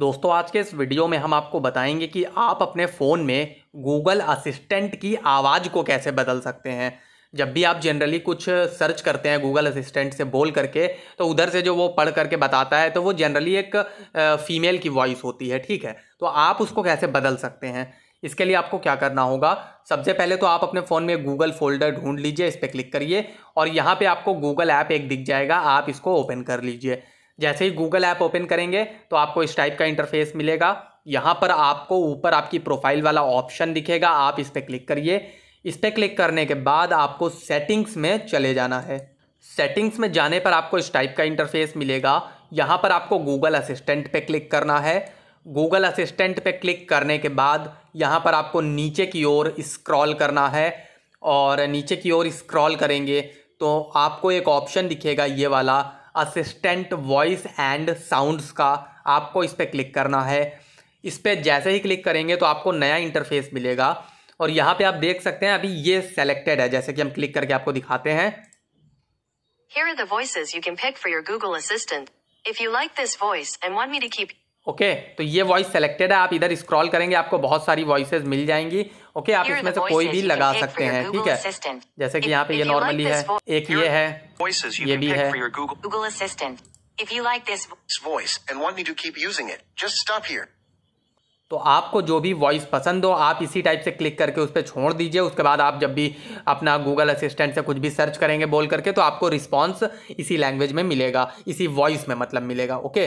दोस्तों आज के इस वीडियो में हम आपको बताएंगे कि आप अपने फ़ोन में गूगल असिस्टेंट की आवाज़ को कैसे बदल सकते हैं जब भी आप जनरली कुछ सर्च करते हैं गूगल असिस्टेंट से बोल करके तो उधर से जो वो पढ़ करके बताता है तो वो जनरली एक फ़ीमेल की वॉइस होती है ठीक है तो आप उसको कैसे बदल सकते हैं इसके लिए आपको क्या करना होगा सबसे पहले तो आप अपने फ़ोन में गूगल फोल्डर ढूंढ लीजिए इस पर क्लिक करिए और यहाँ पे आपको गूगल ऐप एक दिख जाएगा आप इसको ओपन कर लीजिए जैसे ही गूगल ऐप ओपन करेंगे तो आपको इस टाइप का इंटरफेस मिलेगा यहाँ पर आपको ऊपर आपकी प्रोफाइल वाला ऑप्शन दिखेगा आप इस पर क्लिक करिए इस पर क्लिक करने के बाद आपको सेटिंग्स में चले जाना है सेटिंग्स में जाने पर आपको इस टाइप का इंटरफेस मिलेगा यहाँ पर आपको गूगल असिस्टेंट पे क्लिक करना है गूगल असिस्टेंट पे क्लिक करने के बाद यहाँ पर आपको नीचे की ओर स्क्रॉल करना है और नीचे की ओर स्क्रॉल करेंगे तो आपको एक ऑप्शन दिखेगा ये वाला असिस्टेंट वॉइस एंड साउंड्स का आपको इस पर क्लिक करना है इस पर जैसे ही क्लिक करेंगे तो आपको नया इंटरफेस मिलेगा और यहाँ पे आप देख सकते हैं अभी ये सेलेक्टेड है जैसे कि हम क्लिक करके आपको दिखाते हैं Here are the voices you can pick for your Google Assistant. If you like this voice and want me to keep okay okay, तो ये वॉइस सेलेक्टेड है आप इधर स्क्रॉल करेंगे आपको बहुत सारी वॉइसेज मिल जाएंगी ओके okay, आप इसमें से कोई भी लगा सकते हैं ठीक है जैसे कि यहाँ पे ये नॉर्मली है एक ये है ये भी है तो आपको जो भी वॉइस पसंद हो आप इसी टाइप से क्लिक करके उस पर छोड़ दीजिए उसके बाद आप जब भी अपना गूगल असिस्टेंट से कुछ भी सर्च करेंगे बोल करके तो आपको रिस्पॉन्स इसी लैंग्वेज में मिलेगा इसी वॉइस में मतलब मिलेगा ओके